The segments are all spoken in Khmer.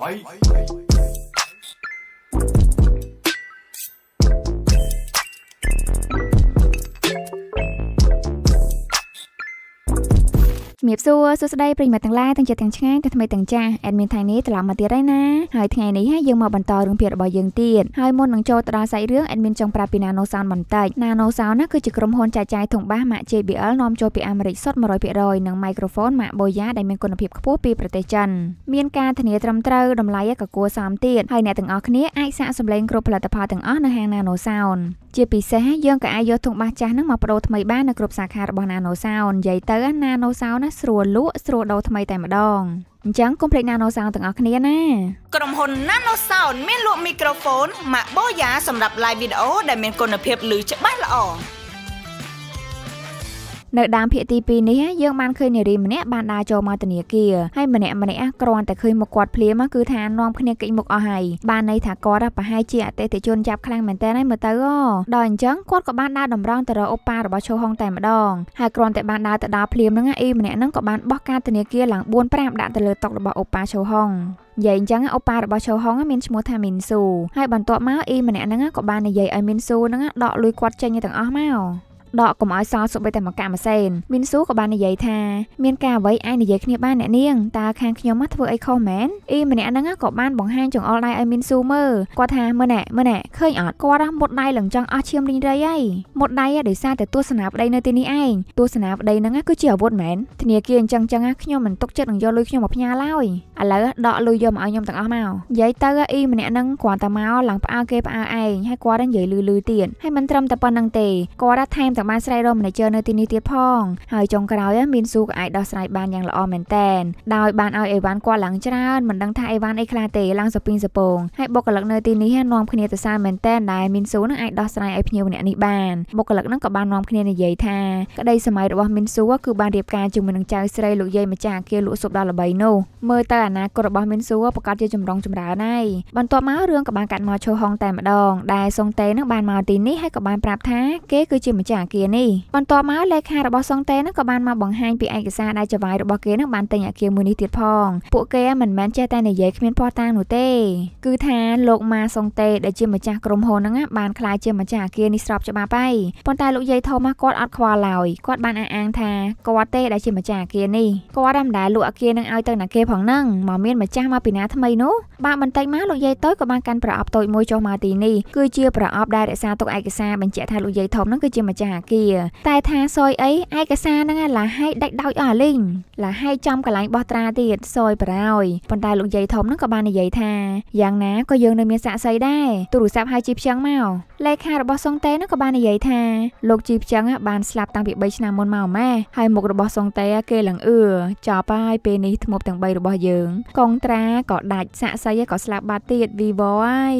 バイរាបសួរសួស្តីប្រិយមិត្តទាំងឡាយទាំងជាទាំងឆ្ងាយទាំងថ្មីទាំងចាស់អេដមីនថៃនេះត្រឡប់មកទៀតហើយណាហើយថ្ងៃនេះយើងមកបន្តរឿងភាគរបស់យើងទៀតហើយមុននឹងចូលទៅដល់សាច់រឿងអេដមីនចង់ប្រាប់ពី Nano Sound បន្តិច Nano Sound ណាគឺជាក្រុមហ៊ុនចាយចាយធំបាសម៉ាក JBL នាំចូលពីអាមេរិកសុទ្ធ100%និង microphone ម៉ាក Boya ដែលមានគុណភាពខ្ពស់ពីប្រទេសចិនមានការធានាត្រឹមត្រូវតម្លៃក៏គួរសមទៀតហើយអ្នកទាំងអស់គ្នាអាចសាកសម្លេងគ្រប់ផលិតផលទាំងអស់នៅហាង Nano Sound ជាពិសេសយើងក៏អាចយកធុងបាសចាស់នឹងមកបដូរថ្មីបាននៅគ្រប់សាខារបស់ Nano Sound និយាយទៅ Nano Sound ណាស្រួលលក់ស្រួលដូរថ្មី តែម្ដងអញ្ចឹងកុំភ្លេច Nano Sound ទាំងអស់គ្នាណាក្រុមហ៊ុន Nano Sound មានលក់មីក្រូហ្វូន Maboya សម្រាប់ live video ដែលមានគុណភាពឮច្បាស់ល្អនៅដើមភាគទី2នេះយើងបានឃើញនារីម្នាក់បានដើរចូលមកធនាគារហើយម្នាក់ម្នាក់គ្រាន់តែឃើញមុខគាត់ភ្លាមគឺថានាំគ្នាគេចមុខអស់ហើយបានន័យថាគាត់ប្រហែលជាអតិថិជនចាប់ខ្លាំងមែនតើហើយមើលទៅអូដល់អញ្ចឹងគាត់ក៏បានដើរតម្រង់ទៅរកអូប៉ារបស់ឈូហុងតែម្ដងហើយគ្រាន់តែបានដើរទៅដល់ភ្លាមហ្នឹងអ៊ីម្នាក់ហ្នឹងក៏បានបោះការធនាគារឡើង4 5ដាក់ទៅលើតុរបស់អូប៉ាឈូហុងនិយាយអញ្ចឹងអូប៉ារបស់ឈូហុងមានឈ្មោះថាមីនស៊ូហើយបន្ទាប់មកអ៊ីម្នាក់ហ្នឹងក៏បាននិយាយឲ្យមីនស៊ូហ្នឹងដកលុយគាត់ចេញទាំងអស់មកដកកុំឲ្យសល់សុបិតែមកកាក់ម៉ាសេនមីនស៊ូក៏បាននិយាយថាមានការអ្វីឯងនិយាយគ្នាបានអ្នកនាងតើខាងខ្ញុំមកធ្វើអីខុសមែនអ៊ីម្នាក់ហ្នឹងក៏បានបង្ហាញចង្អុលដៃឲ្យមីនស៊ូមើលគាត់ថាមើលណែមើលណែឃើញអត់គាត់មុតដៃឡើងចង់អស់ឈាមរីងរៃហើយមុតដៃដោយសារតែទស្សនាប្តីនៅទីនេះឯងទស្សនាប្តីហ្នឹងគឺជាអាវុធមែនធនាគារអញ្ចឹងចឹងខ្ញុំមិនទុកចិត្តនឹងយកលុយខ្ញុំមកផ្ញើឡើយឥឡូវដកលុយយកមកឲ្យខ្ញុំទាំងអស់មកនិយាយទៅអ៊ីម្នាក់ហ្នឹងគាត់តែមកឡើងផ្អើគេផ្អើឯងហើយគាត់និយាយលឺលឺទៀតហើយមិនត្រឹមតែប៉ុណ្្នឹងទេគាត់ថែមទាំងបានស្រែករក manager នៅទីនេះទៀតផងហើយចុងក្រោយមានស៊ូក៏អាចដោះស្រាយបានយ៉ាងល្អមែនតែនដោយបានឲ្យអេវ៉ាន់គាត់ឡើងច្រើនមិនដឹងថាអេវ៉ាន់អីខ្លះទេឡើងសពីងសពងហើយបុគ្គលិកនៅទីនេះនាំគ្នាទៅសារមែនតែនដែលមានស៊ូនឹងអាចដោះស្រាយឲ្យភ្ញៀវម្នាក់នេះបានបុគ្គលិកនឹងក៏បាននាំគ្នានិយាយថាក្តីសម័យរបស់មីនស៊ូគឺបានរៀបការជាមួយនឹងចៅស្រីលោកយាយម្ចាស់អាគារលក់ស៊ុបដល់ល្បីនោះមើលទៅអនាគតរបស់មីនស៊ូប្រកាសជាចម្រុងចម្រើនហើយបន្ទាប់មករឿងក៏បានកាត់មកឈោហុងតែម្ដងដែលសុងតេនឹងបានមកទីនេះហើយក៏បានប្រាប់ថាគេគឺជាម្ចាស់អាគារនេះបន្ទាប់មកលេខារបស់សុងតេនឹងក៏បានមកបង្ហាញពីឯកសារដែលចវាយរបស់គេនឹងបានទិញអគារមួយនេះទៀតផងពួកគេមិនមែនចេះតែនិយាយគ្មានភ័ស្តុតាងនោះទេ គឺថាលោកម៉ាសុងតេដែលជាម្ចាស់ក្រុមហ៊ុនហ្នឹងបានខ្លាយជាម្ចាស់អគារនេះស្របច្បាប់ហើយប៉ុន្តែលោកយាយធំគាត់អត់ខ្វល់ឡើយគាត់បានអះអាងថាគាត់ទេដែលជាម្ចាស់អគារនេះគាត់តែមិនដែលលក់អគារនឹងឲ្យទៅណាគេផងហ្នឹងមកមានម្ចាស់មកពីណាថ្មីនោះបាទបន្តិចមកលោកយាយតូចក៏បានកាន់ប្រអប់តូចមួយចុះមកទីនេះគឺជាប្រអប់ដែលរក្សាទុកឯកសារបញ្ជាក់ថាលោកយាយធំហ្នឹងគឺជាម្ចាស់អគារតែថាសុយអីឯកសារហ្នឹងឡាហៃដាច់ដោយអស់លីងឡាហៃចំកន្លែងបោះត្រាទៀតសុយប្រោយប៉ុន្តែលោកយាយធំហ្នឹងក៏បាននិយាយថាយ៉ាងណាក៏យើងនៅមានសាក់សីដែរទូរស័ព្ទហៅជីផ្ចឹងមកលេខារបស់សុងតេហ្នឹងក៏បាននិយាយថាលោកជីផ្ចឹងបានស្លាប់តាំងពី3ឆ្នាំមុនមកម៉ែហើយមុខរបស់សុងតេគេឡើងអឺចប់ហើយពេលនេះធ្មប់ទាំង3របស់យើង កងត្រាក៏ដាច់សាក់សីក៏ស្លាប់បាត់ទៀតវីវហើយ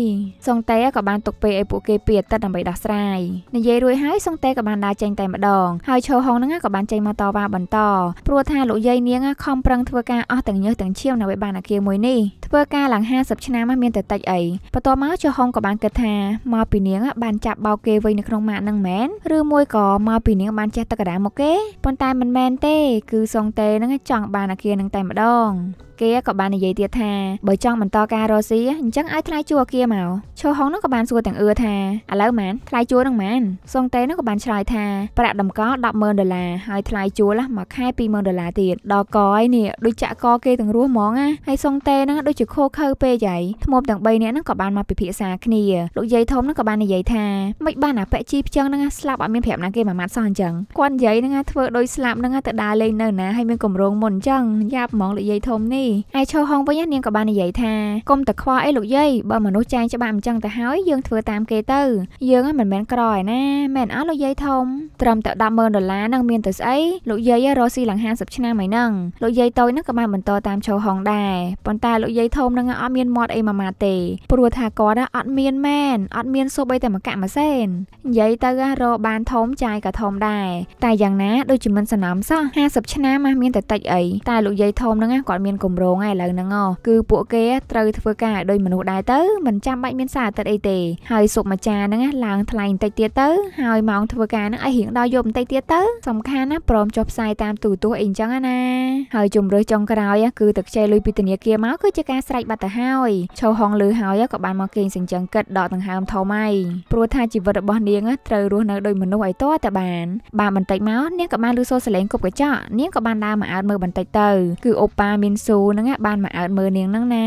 សុងតេក៏បានទុកពេលឲ្យពួកគេពីអតីតដើម្បីដោះស្រាយនិយាយរួចហើយសុងតេក៏បានបានដើរចេញតែម្ដងហើយឈូហុងហ្នឹងក៏បានចេញមកតវ៉ាបន្តព្រោះថាលោកយាយនាងខំប្រឹងធ្វើការអស់ទាំងញើសទាំងឈាមនៅឯបានអាគារមួយនេះធ្វើការឡើង50ឆ្នាំមានតែតិចអីបន្ទាប់មកចុះហុងក៏បានគិតថាមកពីនាងបានចាប់បោកគេវិញនៅក្នុងម៉ាកនឹងមែនឬមួយក៏មកពីនាងបានចេះទឹកកណ្ដាលមកគេប៉ុន្តែមិនមែនទេគឺសុងតេនឹងចង់បានអាគារនឹងតែម្ដងគារក៏បាននិយាយទៀតថាបើចង់បន្តការរស៊ីអញ្ចឹងឲ្យថ្លៃជួលអគារមកឈូហុងនោះក៏បានសួរទាំងអឺថាឥឡូវម៉ានថ្លៃជួលនឹងម៉ានសុងតេនោះក៏បានឆ្លើយថាប្រាក់តម្កល់100000ដុល្លារហើយថ្លៃជួលមួយខែ20000ដុល្លារទៀតដល់កឯនេះដូចចាក់កគេទាំងរស់ហ្មងណាហើយសុងតេហ្នឹងដូចជាខូខើពេកហើយថ្មប់ទាំង3នាក់ហ្នឹងក៏បានមកពិភាក្សាគ្នាលោកយាយធំហ្នឹងក៏បាននិយាយថាមិនបានអាប៉ែជីផ្ចឹងហ្នឹងស្លាប់អត់មានប្រាប់ណាគេមួយម៉ាត់សោះអញ្ចឹងគាត់និយាយហ្នឹងធ្វើដូចស្លាប់ហ្នឹងទៅដើរលេងនៅណាហើយមានកម្រងមុនអញ្ចឹងយ៉ាប់ហ្មងលោកយាយធំនេះឯឈូហុងវិញនាងក៏បាននិយាយថាកុំតែខ្វល់អីលោកយាយបើមនុស្សចែងច្បាប់អញ្ចឹងទៅហើយយើងធ្វើតាមគេទៅយើងមិនមែនក្រឯណាមែនអត់លោកយាយធំត្រឹមតែ100000ដុល្លារនឹងមានទៅស្អីលោកយាយរស់ស៊ីឡើង50ឆ្នាំហើយហ្នឹងលោកយាយតូចហ្នឹងក៏បានបន្តតាមឈូហុងដែរប៉ុន្តែលោកយាយធំហ្នឹងអត់មានមាត់អីមួយម៉ាទេព្រោះថាគាត់អត់មានមែនអត់មានសូម្បីតែមកកាក់មួយសេននិយាយទៅរកបានធំចាយក៏ធំដែរតែយ៉ាងណាដូចជាមិនសនំសោះ50ឆ្នាំមានតែតិចអីតែលោកយាយធំហ្នឹងគាត់មានគម្ម្រងហើយឥឡូវហ្នឹងគឺពួកគេត្រូវធ្វើការដោយមនុស្សដែរទៅមិនចាំបាច់មានសារអាទិត្យអីទេហើយសុបម្ចាស់ហ្នឹងឡើងថ្លៃបន្តិចទៀតទៅហើយម៉ោងធ្វើការហ្នឹងឲ្យរៀងដល់យប់បន្តិចទៀតទៅ សំខាន់ណាព្រមចុះផ្សាយតាមទូរទស្សន៍អីអញ្ចឹងណាហើយជំរឿចុងក្រោយគឺទឹកខ្ចីលុយពីធនាគារមកគឺជាការស្រេចបាត់ទៅហើយឈោហងលឺហើយក៏បានមកគេងសញ្ចឹងគិតដកដង្ហើមធំហើយព្រោះថាជីវិតរបស់នាងត្រូវរស់នៅដោយមនុស្សឲ្យតតែបានបាទបន្តិចមកនាងក៏បានលឺសូរសលេងគប់កញ្ចក់នាងក៏បានដើរមកអើតមើលបន្តិចទៅគឺអូប៉ាមានស៊ូហ្នឹងបានមកអើតមើលនាងហ្នឹងណា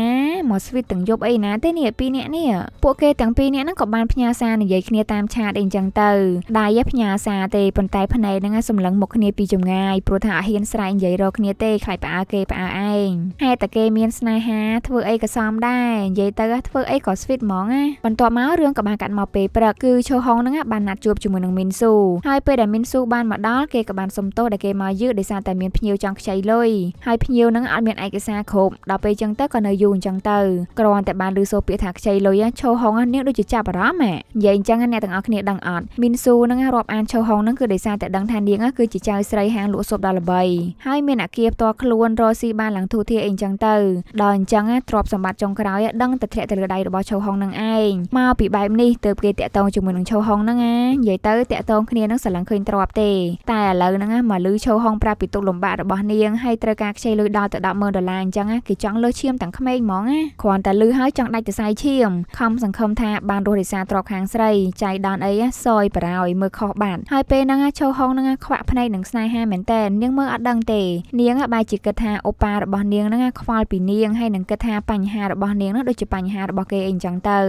មកស្វីតទាំងយប់អីណាទេនេះពីរនាក់នេះពួកគេទាំងពីរនាក់ហ្នឹងក៏បានផ្ញើសារនិយាយគ្នាតាមឆាតអីចឹងទៅដៃផ្ញើសារទេប៉ុន្តែភ្នែកហ្នឹងសម្លឹងមុខគ្នា ពីចម្ងាយព្រោះថាអហ៊ានស្រែកនិយាយរកគ្នាទេ ខ្លាចផ្អើគេផ្អើឯងហេតុតែគេមានស្នេហា ធ្វើអីក៏សមដែរនិយាយទៅធ្វើអីក៏ស្វីតហ្មងណាបន្ទាប់មករឿងក៏បានកាត់មកពេលព្រឹកគឺឈូហុងហ្នឹងបានណាត់ជួបជាមួយនឹងមីនស៊ូហើយពេលដែលមីនស៊ូបានមកដល់គេក៏បានសុំទោសដែលគេមកយឺតដោយសារតែមានភ្ញៀវចង់ខ្ចីលុយហើយភ្ញៀវហ្នឹងអត់មានឯកសារគ្រប់ដល់ពេលចឹងទៅក៏នៅយូរអញ្ចឹងទៅគ្រាន់តែបានឮសូរពាក្យថាខ្ចីលុយឈោហុងនាងដូចជាចាប់អារម្មណ៍ហ៎និយាយអញ្ចឹងអ្នកទាំងអស់គ្នាដឹងអត់មីនស៊ូនឹងរាប់អានឈោហុងនឹងគឺដោយសារតែដឹងថានាងគឺជាចៅស្រីហាងលក់ស៊ុបដល់ល្បីហើយមានអាគារផ្ទាល់ខ្លួនរស៊ីបានឡើងទូធាអីអញ្ចឹងទៅដល់អញ្ចឹងទ្រព្យសម្បត្តិចុងក្រោយដឹងតែធ្លាក់ទៅលើដៃរបស់ឈោហុងនឹងឯងមកពីបែបនេះទើបគេតាក់ទងជាមួយនឹងឈោហុងហ្នឹងណានិយាយទៅតាក់ទងគ្នានឹងស្រឡាញ់ឃើញទ្រព្យទេតែឥឡូវហ្នឹងមកលឺឈោហុងប្រាប់ពីទុកលំបាករបស់នាងហើយត្រូវការខ្ចីលុយដល់ទៅ100000ដុល្លាររាអញ្ចឹងគេចង់លើសឈាមទាំងក្មេងហ្មងណាគ្រាន់តែលឺហើយចង់ដាច់សរសៃឈាមខំសង្ឃឹមថាបានរស់រិះសាទ្របខាង ស្រីចៃដនអីសយបារោយមើលខុសបាត់ហើយពេលហ្នឹងឈោហុងហ្នឹងខ្វាក់ភ្នែកនឹងស្នេហាមែនតើនាងមើលអត់ដឹងទេនាងបែរជាគិតថាអូប៉ារបស់នាងហ្នឹងខ្វល់ពីនាងហើយនឹងគិតថាបញ្ហារបស់នាងហ្នឹងដូចជាបញ្ហារបស់គេអីអញ្ចឹងទៅ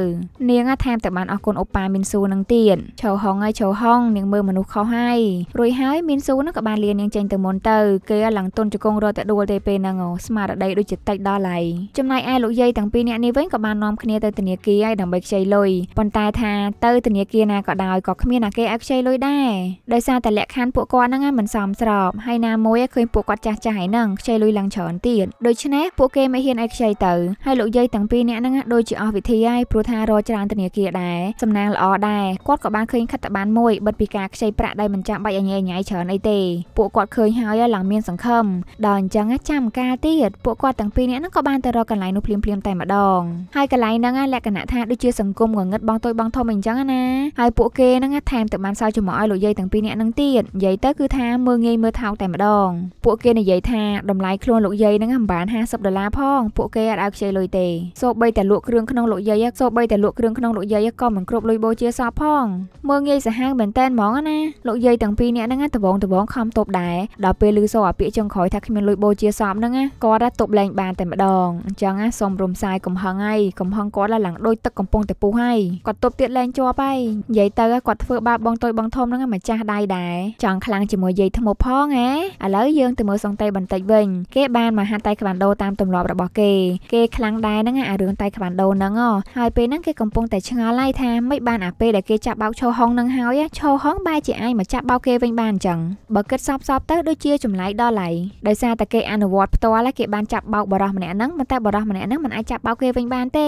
នាងថែមតែបានអរគុណអូប៉ាមីនស៊ូនឹងទៀតឈោហុងហើយឈោហុងនាងមើលមនុស្សខុសហើយរួចហើយមីនស៊ូហ្នឹងក៏បានលានាងចេញទៅមុនទៅគេឡើងទុនជង្គង់រត់តែដួលទេពេលហ្នឹងស្មារដីដូចជាតិចដល់ហើយចំណែកឯលោកយាយទាំងពីរនាក់នេះវិញក៏បាននាំគ្នាទៅធនាគារឲ្យដើម្បីខ្ចីលុយប៉ុន្តែថាទៅធនាគារណាក៏ដោយក៏គ្មានអាគេឲ្យខ្ចីលុយដែរដោយសារតែលក្ខខណ្ឌពួកគាត់ហ្នឹងមិនសមស្របហើយណាមួយឃើញពួកគាត់ចាស់ចាស់ហើយហ្នឹងខ្ចីលុយឡើងច្រើនទៀតដូច្នេះពួកគេមិនហ៊ានឲ្យខ្ចីទៅហើយលោកយាយទាំងពីរនាក់ហ្នឹងដូចជាអស់វិធីហើយព្រោះថារកច្រើនធនាគារដែរសំណាងល្អដែរគាត់ក៏បានឃើញខិត្តបានមួយ បិទពីការខ្ចីប្រាក់ដែលមិនចាំបាច់អញ្ញែញ៉ៃច្រើនអីទេពួកគាត់ឃើញហើយឡើងមានសង្ឃឹមដល់អញ្ចឹងចាំការទៀតពួកគាត់ទាំងពីរនាក់ហ្នឹងក៏បានទៅរកកន្លែងនោះភ្លាមៗតែម្ដងហើយកន្លែងហ្នឹងលក្ខណៈថាដូចជា សង្គមងងឹតបងតូចបងធំអីចឹងណាហើយពួកគេហ្នឹងថែមទាំងបានសើចជាមួយឲ្យលោកយាយទាំងពីរនាក់ហ្នឹងទៀតនិយាយទៅគឺថាមើលងាយមើលថោកតែម្ដងពួកគេនិយាយថាតម្លៃខ្លួនលោកយាយហ្នឹងមិនបាន50ដុល្លារផងពួកគេអត់ឲ្យខ្ចីលុយទេសូម្បីតែលក់គ្រឿងក្នុងលោកយាយសូម្បីតែលក់គ្រឿងក្នុងលោកយាយក៏មិនគ្រប់លុយបូជាសពផងមើលងាយសាហាវមែនតែនហ្មងណាលោកយាយទាំងពីរនាក់ហ្នឹងដបងដបងខំតបដែរដល់ពេលឮសូរអាពាកចុងក្រោយថាគ្មានលុយបូជាសពហ្នឹងគាត់ទប់លែងបានតែម្ដងអញ្ចឹងណាសូមរំសាយកំហឹងហើយកំហឹងគាត់ឡើងដូចទឹកកំពុងតែពុះហើយគាត់ទប់ទៀតលែងជាប់ហើយនិយាយទៅគាត់ធ្វើបាបបងតុយបងធំហ្នឹងម្ចាស់ដៃដែរចង់ខ្លាំងជាមួយយាយថ្មផងហ៎ឥឡូវយើងទៅមើលសង្តេបន្តិចវិញគេបានមកហាត់តៃក្វាន់ដូតាមទម្លាប់របស់គេគេខ្លាំងដែរហ្នឹងអារឿងតៃក្វាន់ដូហ្នឹងហើយពេលហ្នឹងគេកំពុងតែឆ្ងល់ហើយថាមិនបានអាពេលដែលគេចាប់បោកឈោហុងហ្នឹងហើយឈោហុងបែរជាអាចមកចាប់បោកគេវិញបានអញ្ចឹងបើគិតសពសពទៅដូចជាចម្លែកដល់ហើយដោយសារតែគេអនុវត្តផ្ទាល់គេបានបានចាប់បោកបរោះម្នាក់ហ្នឹងប៉ុន្តែបរោះម្នាក់ហ្នឹងមិនអាចចាប់បោកគេវិញបានទេ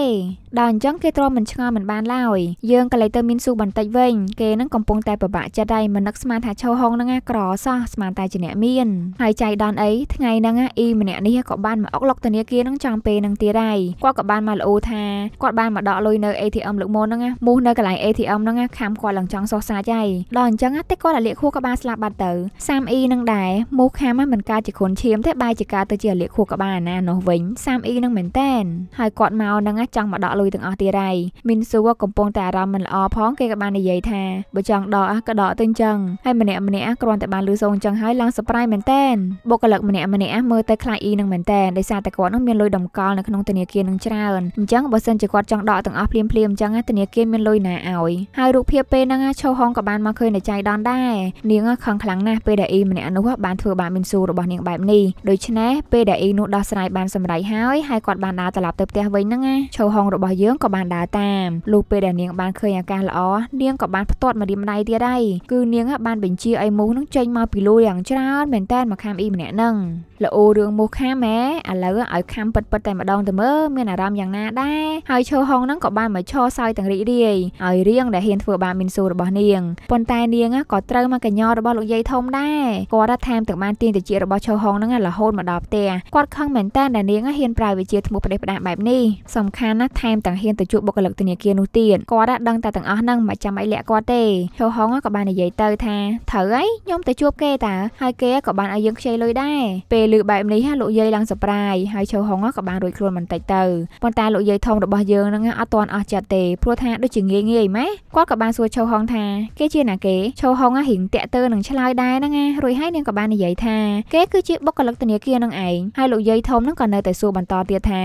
ដល់អញ្ចឹងគេទ្រាំមិនឆ្ងល់មិនបានឡើយយើងក៏លេចទៅមានស៊ូបន្តិចវិញគេហ្នឹងកំពុងតែពិបាកចិត្តហើយមិននឹកស្មានថាឈោហុងហ្នឹងក្រសោះស្មានតែជាអ្នកមានហើយចៃដនអីថ្ងៃហ្នឹងអ៊ីម្នាក់នេះក៏បានមកអុកលុកធនាគារហ្នឹងចំពេលហ្នឹងទៀតហើយគាត់ក៏បានមកលោថាគាត់បានមកដកលុយនៅ ATM លើកមុនហ្នឹងមូសនៅកន្លែង ATM ហ្នឹងខំគាត់ឡើងចង់សោះសាចហើយដល់អញ្ចឹងតែគាត់លាកខួរក្បាលស្លាប់បាត់ទៅសាមអ៊ីហ្នឹងដែរមូសខំមិនកើតជាគ្រុនឈាមទេបែរជាកើតទៅជាលាកខួរក្បាលអាណានោះវិញសាមអ៊ីនឹងមែនតែនហើយគាត់មកនឹងចង់មកដកលុយទាំងអស់ទៀតហើយមីនស៊ូកំពុងតែអារម្មណ៍មិនល្អផងគេក៏បាននិយាយថាបើចង់ដកក៏ដកទៅអញ្ចឹងហើយម្នាក់ម្នាក់គ្រាន់តែបានលឺសូរអញ្ចឹងហើយឡើងសប្រៃមែនតែនបុគ្គលិកម្នាក់ម្នាក់មើលទៅខ្លាចអ៊ីនឹងមែនតែនដោយសារតែគាត់នឹងមានលុយតម្កល់នៅក្នុងធនាគារនឹងច្រើនអញ្ចឹងបើសិនជាគាត់ចង់ដកទាំងអស់ភ្លាមភ្លាមអញ្ចឹងធនាគារមានលុយណាឲ្យហើយរូបភាពពេលហ្នឹងឈូហងក៏បានមកឃើញនៅចៃដនដែរនាងខឹងខ្លាំងណាស់ពេលដែលអ៊ីម្នាក់នោះបានធ្វើបាបមីនស៊ូរបស់នាងបែបនេះដូច្នេះពេលដែលអ៊ីនោះដោះស្រាយបានសម្រេចហើយហើយគាត់បានដើរត្រឡប់ទៅផ្ទះវិញហ្នឹងណាឈូហុងរបស់យើងក៏បានដើរតាមលុះពេលដែលនាងបានឃើញអាកាសល្អនាងក៏បានផ្ទាត់មករៀមដៃទៀតដែរគឺនាងបានបញ្ជាឲ្យមូសហ្នឹងចេញមកពីលូយ៉ាងច្រើនមែនតើមកខាំអ៊ីម្នាក់ហ្នឹងល្អរឿងមូសខាំហ៎ឥឡូវឲ្យខាំពិតពិតតែម្ដងទៅមើលមានអារម្មណ៍យ៉ាងណាដែរហើយឈូហុងហ្នឹងក៏បានមកឈរសោយទាំងរីករាយឲ្យរៀងដែលហ៊ានធ្វើបាបមីនស៊ូរបស់នាងប៉ុន្តែនាងក៏ត្រូវមកកញ្ញររបស់លោកយាយធំដែរគាត់ថាតាមទាំងបានទាញតិចរបស់ឈូហុងហ្នឹងរហូតមកដល់ផ្ទះគាត់ខឹងមែនតើដែលនាងហ៊ានប្រើវិជាធ្មោះផ្ដេសផ្ដាសបែបនេះសំខាន់ណាស់ថែមទាំងហ៊ានទៅជួបបុគ្គលិកធនាគារនោះទៀតគាត់ដឹងតែទាំងអស់ហ្នឹងមិនចាំអីលាក់គាត់ទេហូហងក៏បាននិយាយទៅថាត្រូវអីខ្ញុំទៅជួបគេតាហើយគេក៏បានឲ្យយើងខ្ចីលុយដែរពេលឮបែបនេះលោកយាយឡើងសប្រាយហើយឈូហងក៏បានរួចខ្លួនបន្តិចទៅប៉ុន្តែលោកយាយធំរបស់យើងហ្នឹងអត់ទាន់អស់ចិត្តទេព្រោះថាដូចជាងាយងាយម៉េះគាត់ក៏បានសួរឈូហងថាគេជាណាគេឈូហងហិងតាក់ទើនឹងឆ្លើយដែរហ្នឹងណារួចហើយនាងក៏បាននិយាយថាគេគឺជាបុគ្គលិកធនាគារនឹងឯងហើយលោកយាយធំហ្នឹងក៏នៅតែសួរបន្តទៀតថា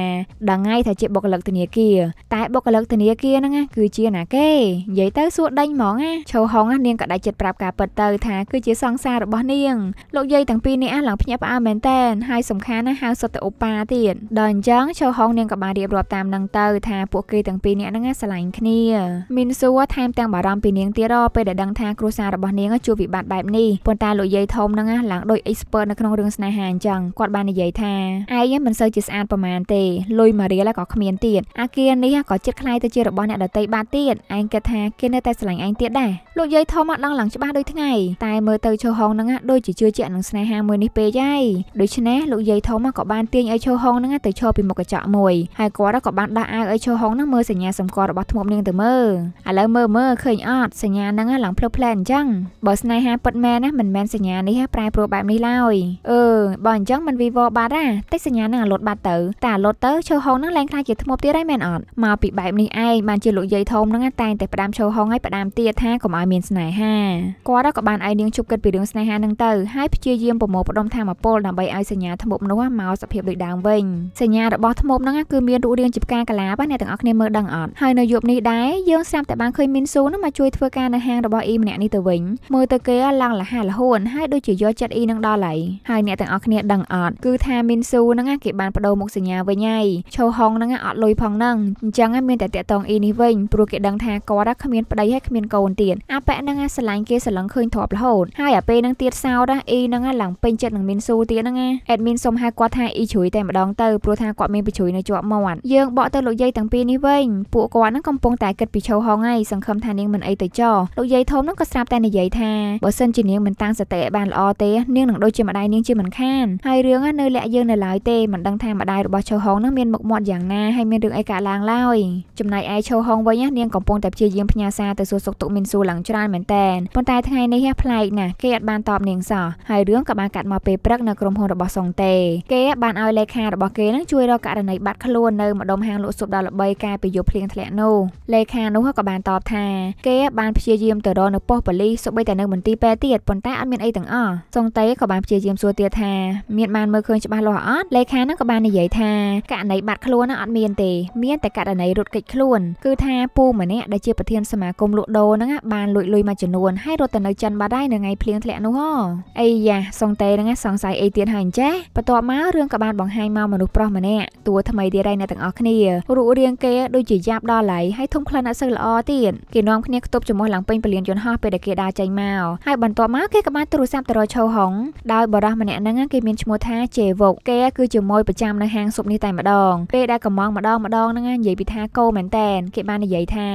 ដល់ថ្ងៃថាជាបុគ្គលិកធនាគារតែបុគ្គលិកធនាគារហ្នឹងគឺជាណាគេនិយាយទៅសួរដេញហ្មងណាឈោហុងនាងក៏ដាច់ចិត្តប្រាប់ការពិតទៅថាគឺជាសង្សាររបស់នាង លោកយាយទាំងពីរនេះអាឡើងភ្ញាក់ផ្អើលមែនតែនហើយសំខាន់ណាហៅសុទ្ធតែឧបាទៀតដល់អញ្ចឹងឈោហុងនាងក៏បានរៀបរាប់តាមនឹងទៅថាពួកគេទាំងពីរនាក់ហ្នឹងស្រឡាញ់គ្នាមីនសួរថែមទាំងបារម្ភពីនាងទៀតដល់ពេលដែលដឹងថាគ្រួសាររបស់នាង ជួបវិបត្តិបែបនេះប៉ុន្តែលោកយាយធំហ្នឹងឡើងដូច expert នៅក្នុងរឿងស្នេហាអញ្ចឹងគាត់បាននិយាយថាឯងមិនសូវជាស្អាតប្រមាណទេលុយមួយរៀលក៏គ្មានទៀតអាគារនេះក៏ចិត្តខ្លាយទៅជារបស់អ្នកដតីបាត់ទៀតឯងគិតថាគេនៅតែស្រឡាញ់ឯងទៀតដែរលោកយាយធំអត់ដឹងឡើងច្បាស់ដូចថ្ងៃតែមើលទៅឈូហុងហ្នឹងដូចជាជឿជាក់នឹងស្នេហាមួយនេះពេកហើយដូច្នេះលោកយាយធំក៏បានទាញឲ្យឈូហុងហ្នឹងទៅឈរពីមុខកញ្ចក់មួយហើយគាត់ក៏បានដោះអាវឲ្យឈូហុងហ្នឹងមើលសញ្ញាសម្គាល់របស់ធ្មប់នាងទៅមើលឥឡូវមើលមើលឃើញអត់សញ្ញាហ្នឹងឡើងភ្លុះផ្លែអញ្ចឹងបើស្នេហាពិតមែនណាមិនមែនសញ្ញានេះប្រែប្រួលបែបនេះឡើយអឺបើអញ្ចឹងមិនវិវរបាត់ណាតិចសញ្ញានឹងអាលុតបាត់ទៅតែអាលុតទៅឈើហុងនឹងឡើងខ្លាចជាធ្មប់ទៀតហើយមែនអត់មកពីបែបនេះឯងបានជាលោកយាយធំនឹងតែងតែផ្ដាំឈើហុងឲ្យផ្ដាំទៀតថាកុំឲ្យមានស្នេហាគាត់ក៏បានឲ្យនាងជប់គិតពីរឿងស្នេហានឹងទៅហើយព្យាយាមប្រមូលផ្ដុំធម៌ពលដើម្បីឲ្យសញ្ញាធ្មប់នោះមកសភាពដូចដើមវិញសញ្ញារបស់ធ្មប់នឹងគឺមានរូបរាងជាផ្កាកាឡាបាទអ្នកទាំងអស់គ្នាមើលដឹងអត់ហើយនៅយប់នេះដែរយើងស្រាប់តែបានឃើញមីនស៊ូនឹងមកជួយធ្វើការនៅហាងរបស់អ៊ីម្នាក់នេះទៅវិញមើលទៅគេឡើងលះហាលហួនហើយដូចជាយកចិត្តអ៊ីនឹងដល់ហើយហើយអ្នកទាំងអស់គ្នាដឹងអត់គឺថាមីនស៊ូហ្នឹងគេបានបដូរមុខសញ្ញាវិញហើយឈូហុងហ្នឹងអត់លុយផងហ្នឹងអញ្ចឹងមានតែតាក់តងអ៊ីនេះវិញព្រោះគេដឹងថាគាត់គ្មានប្តីហើយគ្មានកូនទៀតអាប៉ែហ្នឹងស្រឡាញ់គេស្រឡឹងឃើញធ្លាប់រហូតហើយអាពេលហ្នឹងទៀតសោតអ៊ីហ្នឹងឡើងពេញចិត្តនឹងមានស៊ូទៀតហ្នឹងអេដមីនសុំហៅគាត់ថាអ៊ីជ្រួយតែម្ដងទៅព្រោះថាគាត់មានបញ្ជ្រួយនៅជាប់មាត់យើងបកទៅលោកយាយទាំងពីរនេះវិញពួកគាត់ហ្នឹងកំពុងតែគិតពីឈូហុងហើយសង្ឃឹមថានាងមិនអីទៅចោះលោកយាយធំហ្នឹងក៏ស្រាប់តែនិយាយថាបើសិនជានាងមិនតាំងសតិឲ្យបានល្អទេនាងនឹងដូចជាម្ដាយនាងជាមិនខានហើយរឿងនៅលាក់យើងនៅឡើយទេមិនដឹងថាម្ដាយរបស់ឈូហុងនឹងមានមុខមាត់យ៉ាងណាហើយមានរឿងអីកើតឡើងឡើយចំណែកឯឈូហុងវិញនាងកំពុងតែព្យាយាមផ្ញើសារទៅសួរសុខទុក្ខមីនស៊ូឡើងច្រើនមែនតែនប៉ុន្តែថ្ងៃនេះផ្លែកណាស់គេអត់បានតបនាងសោះហើយរឿងក៏បានកាត់មកពេលព្រឹកនៅក្រុមហ៊ុនរបស់សុងទេគេ បានឲ្យលេខារបស់គេនឹងជួយរកករណីបាត់ខ្លួននៅម្ដុំហាងលក់ស៊ុបដល់ល្បីកាលពីយប់ភ្លៀងធ្លាក់នោះលេខានោះក៏បានតបថាគេបានព្យាយាមទៅរកនៅប៉ុស្តិ៍ប៉ូលីសសូម្បីតែនៅមន្ទីរពេទ្យទៀតប៉ុន្តែអត់មានអីទាំងអស់សុងទេក៏បានព្យាយាមសួរទៀតថាមានបានមើលឃើញច្បាស់លាស់អអត់លេខានឹងក៏បាននិយាយថាករណីបាត់ខ្លួនហ្នឹងអត់មានទេមានតែករណីរត់គេចខ្លួន គឺថាពូម្នាក់ដែលជាប្រធានសមាគមលក់ដូរហ្នឹងបានលួចលុយមួយចំនួនហើយរត់ទៅនៅចិនបាត់ហើយនៅថ្ងៃភ្លៀងធ្លាក់នោះហ៎អីយ៉ាសុងតេហ្នឹងសង្ស័យអីទៀតហើយអញ្ចេះបន្ទាប់មករឿងក៏បានបង្ហាញមកមនុស្សប្រុសម្នាក់តួថ្មីទៀតហើយអ្នកទាំងអស់គ្នារូបរាងគេដូចជាយ៉ាប់ដល់ឡៃហើយធំក្លិនអត់សូវល្អទៀតគេនាំគ្នាខ្ទប់ចំោះឡើងពេញពលានយន្តហោះពេលដែលគេដើរចេញមកហើយបន្ទាប់មកគេក៏បានទូរស័ព្ទទៅរកឈូហុងដោយបរិះម្នាក់ហ្នឹងគេមានឈ្មោះថាជេវុកគេគេគឺជាម៉ួយប្រចាំនៅហាងស៊ុបនេះតែម្ដងពេលដែលកំងម្ដងម្ដងហ្នឹងនិយាយពីថាគោមែនតែនគេបាននិយាយថា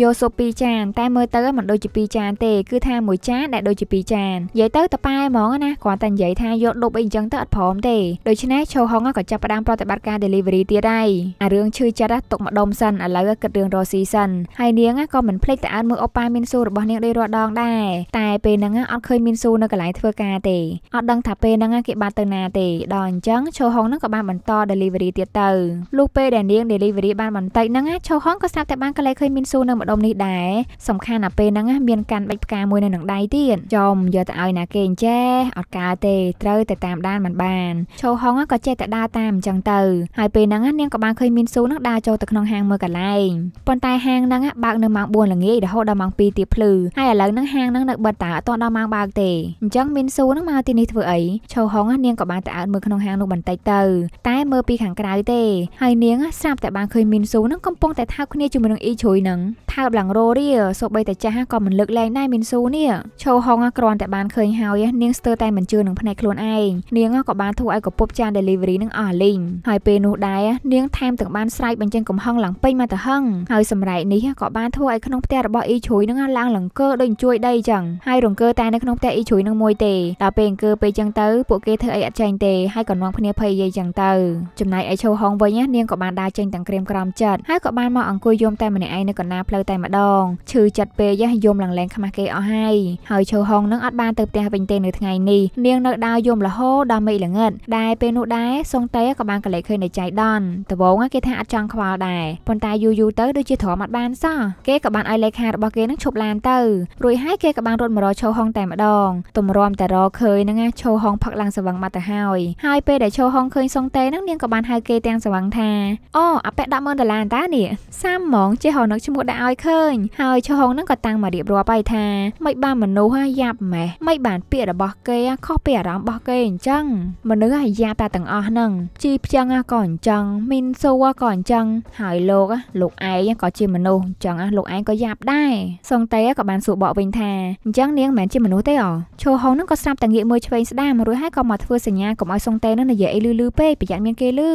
យកស៊ុប2ចានតែមើលទៅមិនដូចជា2ចានទេគឺថាមួយចានដែលដូចជា2ចាននិយាយទៅតប៉ែហ្មងណាគ្រាន់តែនិយាយថាយកដប់អីអញ្ចឹងទៅអត់ព្រមទេដូច្នេះឈូហុងក៏ចាប់ផ្ដើមប្រតិបត្តិការ delivery ទៀតដែរអារឿងឈឺចិត្តទុកម្ដុំសិនឥឡូវគិតរឿងរស៊ីសិនហើយនាងក៏មិនភ្លេចតែអើនមើលអប៉ាមីនស៊ូរបស់នាងដូចរាល់ដងដែរតែពេលហ្នឹងអត់ឃើញមីនស៊ូនៅកន្លែងធ្វើការទេអត់ដឹងថាពេលហ្នឹងគេបានទៅណាទេដល់អញ្ចឹងងឈូហុងនឹងក៏បានបន្ត delivery ទៀតទៅលុះពេលដែលនាង delivery បានបន្តិចហ្នឹងឈូហុងក៏ស្រាប់តែបានកលែឃើញមីនស៊ូនៅម្ដុំនេះដែរសំខាន់ណាពេលហ្នឹងមានកាន់បាច់ផ្កាមួយនៅនឹងដៃទៀតចំយកទៅឲ្យណាគេអញ្ចេះអត់កើតទេត្រូវតែតាមដានមិនបានឈូហុងក៏ចេះតែដើរតាមអញ្ចឹងទៅហើយពេលហ្នឹងនាងក៏បានឃើញមីនស៊ូនឹងដើរចូលទៅក្នុងហាងមួយកន្លែងប៉ុន្តែហាងហ្នឹងបើកនៅម៉ោង4ល្ងាចរហូតដល់ម៉ោង2ទៀបភ្លឺហើយឥឡូវហ្នឹងហាងហ្នឹងនៅបិទតើអត់ដល់ម៉ោងបើកទេអញ្ចឹងមីនស៊ូនឹងមកទីនេះធ្វើអីឈូហុងនាងក៏បានតែអើតមើលក្នុងហាងនោះបន្តិចទៅ តែមើលពីខាងក្រៅទេហើយនាងស្រាប់តែបានឃើញមីនស៊ូនឹងកំពុងតែថើបគ្នាជាមួយនឹងអ៊ីជ្រុយនឹងថើបឡើងរោរីសូម្បីតែចាស់ក៏មិនលើកលែងដែរមីនស៊ូនេះឈូហុងគ្រាន់តែបានឃើញហើយនាងស្ទើរតែមិនជឿនឹងភ្នែកខ្លួនឯងនាងក៏បានធ្វើឲ្យកពុបចាន delivery នឹងអស់លីងហើយពេលនោះដែរនាងថែមទាំងបានស្រែកបញ្ចេញកំហឹងឡើងពេញមកទៅហឹងហើយសម្រែកនេះក៏បានធ្វើឲ្យក្នុងផ្ទះរបស់អ៊ីជ្រុយនឹងឡើងលង្គើដូចជួយដីចឹងហើយរង្គើតែនៅក្នុងផ្ទះអ៊ីជ្រុយនឹងមួយទេដល់ពេលអង្គើពេលចឹងទៅពួកគេធ្វើអីអត់ចាញ់ទេហើយក៏នាំគ្នាគ្នាភ័យយាយចឹងទៅចំណែកឯឈូហុងវិញនាងក៏បានដើរចេញទាំងក្រៀមក្រំចិត្តហើយក៏បានមកអង្គុយយំតែម្នាក់ឯងនៅកណ្ដាលផ្លូវតែម្ដងឈឺចិត្តពេកយំឡើងលែងខ្មាស់គេអស់ហើយហើយឈូហុងនឹងអត់បានទៅផ្ទះវិញទេនៅថ្ងៃនេះនាងនៅដើរយំរហូតដល់មេឃល្ងាចដែរពេលនោះដែរសុងតេក៏បានកលេចឃើញនៅចៃដនដវងគេថាអត់ចង់ខ្វល់ដែរប៉ុន្តែយូរយូរទៅដូចជាទ្រាំអត់បានសោះគេក៏បានឲ្យលេខារបស់គេនឹងឈប់ឡានទៅរួចហើយគេក៏បានរត់មករកឈូហុងតែម្ដងទម្រាំតែរកឃើញនឹងឈូហុងផឹកឡើងស្វឹងបាត់ទៅហើយហើយពេលដែលឈរហងឃើញសុងតេនឹងនាងក៏បានហៅគេទាំងស្វាងថាអូអាប៉ែដាក់10000ដុល្លារតានេះសាមហ្មងចេះហៅនឹកឈ្មោះដាក់ឲ្យឃើញហើយឈរហងនឹងក៏តាំងមករៀបរាប់ឲ្យថាមិនបានមនុស្សហើយយ៉ាប់ម៉េះមិនបានពាក្យរបស់គេខុសពីអារម្មណ៍របស់គេអញ្ចឹងមនុស្សហើយយ៉ាប់តែទាំងអស់ហ្នឹងជីផ្ចឹងក៏អញ្ចឹងមីនសូក៏អញ្ចឹងហើយលោកលោកឯងក៏ជាមនុស្សអញ្ចឹងលោកឯងក៏យ៉ាប់ដែរសុងតេក៏បានសួរបកវិញថាអញ្ចឹងនាងមិនមែនជាមនុស្សទេអូឈរហងនឹងក៏ស្រាប់តែងាកមើលឆ្វេងស្ដាមរួចហើយក៏មកធ្វើសញ្ញាកុំឲ្យសុងតេនឹងនិយាយយាយអីលឺលឺពេកប្រយ័ត្នមានគេលឺ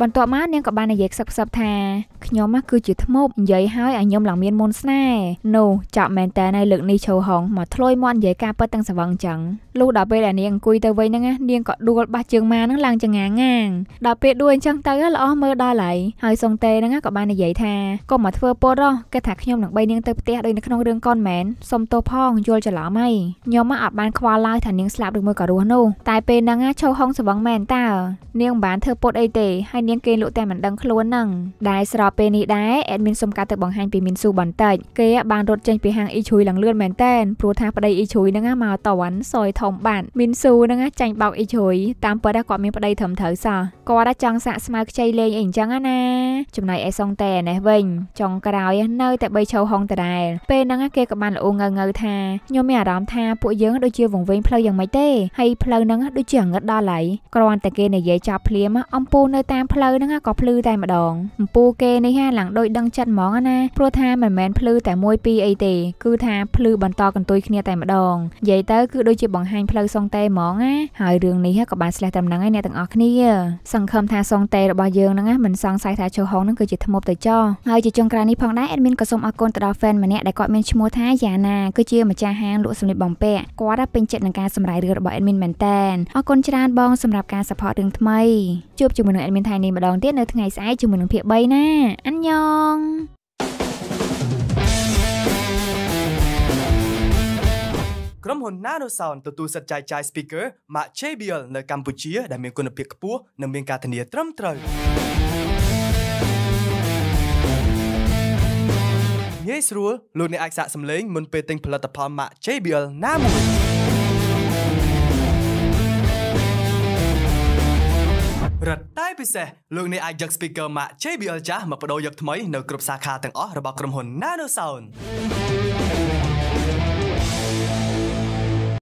បន្ទាប់មកនាងក៏បាននិយាយខ្សឹបខ្សឹបថាខ្ញុំមកគឺជាថ្មប់និយាយហើយឲ្យខ្ញុំឡើងមានមុនស្នេហ៍នោះចាប់មែនតើនៅលើកនេះឈោហងមកធ្លុយមាត់និយាយការពិតទាំងស្វឹងចឹងលុះដល់ពេលដែលនាងអង្គុយទៅវិញហ្នឹងនាងក៏ដួលបាសជើងម៉ាហ្នឹងឡើងចងាងាងដល់ពេលដួលអញ្ចឹងទៅល្អមើលដល់ហើយហើយសុងតេហ្នឹងក៏បាននិយាយថាកុំមកធ្វើពលរោះគេថាខ្ញុំនឹងបីនាងទៅផ្ទះដូចនៅក្នុងរឿងកូនមែនសុំទោសផង យល់ច្រឡំហើយខ្ញុំមកអត់បានខ្វល់ឡើយថានាងស្លាប់ឬមួយក៏រស់នោះតែពេលហ្នឹងឈោហងស្វឹងមែនតើនាងមិនបានធ្វើពុតអីទេហើយនាងគេលក់តែមិនដឹងខ្លួនហ្នឹងដែលស្របពេលនេះដែរអេដមីនសុំការទៅបង្ហាញពីមីនស៊ូបន្តិចគេបានរត់ចេញពីហាងអ៊ីជ្រួយឡើងលឿនមែនតែនព្រោះថាប្តីអ៊ីជ្រួយហ្នឹងមកតន់សយធំបាត់មីនស៊ូហ្នឹងចាញ់បោកអ៊ីជ្រួយតាមពិតគាត់មានប្តីត្រឹមត្រូវសោះគាត់ចង់សាក់ស្មៅខ្ចីលេងអីអញ្ចឹងណាចំណែកអេសុងតែនេះវិញចុងក្រោយនៅតែបីឈោហុងដដែលពេលហ្នឹងគេក៏បានល្អងើងើថាខ្ញុំមានអារម្មណ៍ថាពួកយើងដូចជាវង្វេងផ្លូវយ៉ាងម៉េចទេហើយផ្លូវហ្នឹងដូចជាងឹតដល់ហើយគ្រាន់តែគេគេនិយាយចប់ភ្លាម អំពូនៅតាមផ្លូវហ្នឹងក៏ភ្លឺតែម្ដងអំពូគេនេះហាឡើងដូចដឹងចិត្តហ្មង ណាព្រោះថាមិនមែនភ្លឺតែមួយពីរអីទេគឺថាភ្លឺបន្តកន្ទុយគ្នាតែម្ដងនិយាយទៅ គឺដូចជាបង្ហាញផ្លូវសុងតេហ្មងណាហើយរឿងនេះក៏បានស្លេះត្រឹមហ្នឹងឯងអ្នកទាំងអស់គ្នា សង្ឃឹមថាសុងតេរបស់យើងហ្នឹងមិនសង្ស័យថាចូលហុងហ្នឹងគឺជាធ្មប់ទៅចោះហើយជាចុងក្រោយនេះផងដែរអេដមីនក៏សូមអរគុណទៅដល់ fan ម្នាក់ដែលគាត់មានឈ្មោះថាយ៉ាណាគឺជាម្ចាស់ហាងលក់សម្លៀកបំពាក់គាត់ពេញចិត្តនឹងការសម្រេចរឿងរបស់ admin មែនតើអរគុណច្រើនបងសម្រាប់ការ support រឿងថ្មីជួបជាមួយនឹង admin ថៃនេះម្ដងទៀតនៅថ្ងៃស្អែកជាមួយនឹងភាគ3ណាអញ្ញងក្រុមហ៊ុន NanoSound ទទួលសិទ្ធិចែកចាយ speaker ម៉ាក JBL នៅកម្ពុជាដែលមានគុណភាពខ្ពស់និងមានការធានាត្រឹមត្រូវងាយស្រួលលោកអ្នកអាចសាកសម្លេងមុនពេលទិញផលិតផលម៉ាក JBL ណាមួយរឹតតែពិសេសលោកអ្នកអាចយក speaker ម៉ាក JBL ចាស់មកបដូរយកថ្មីនៅគ្រប់សាខាទាំងអស់របស់ក្រុមហ៊ុន NanoSound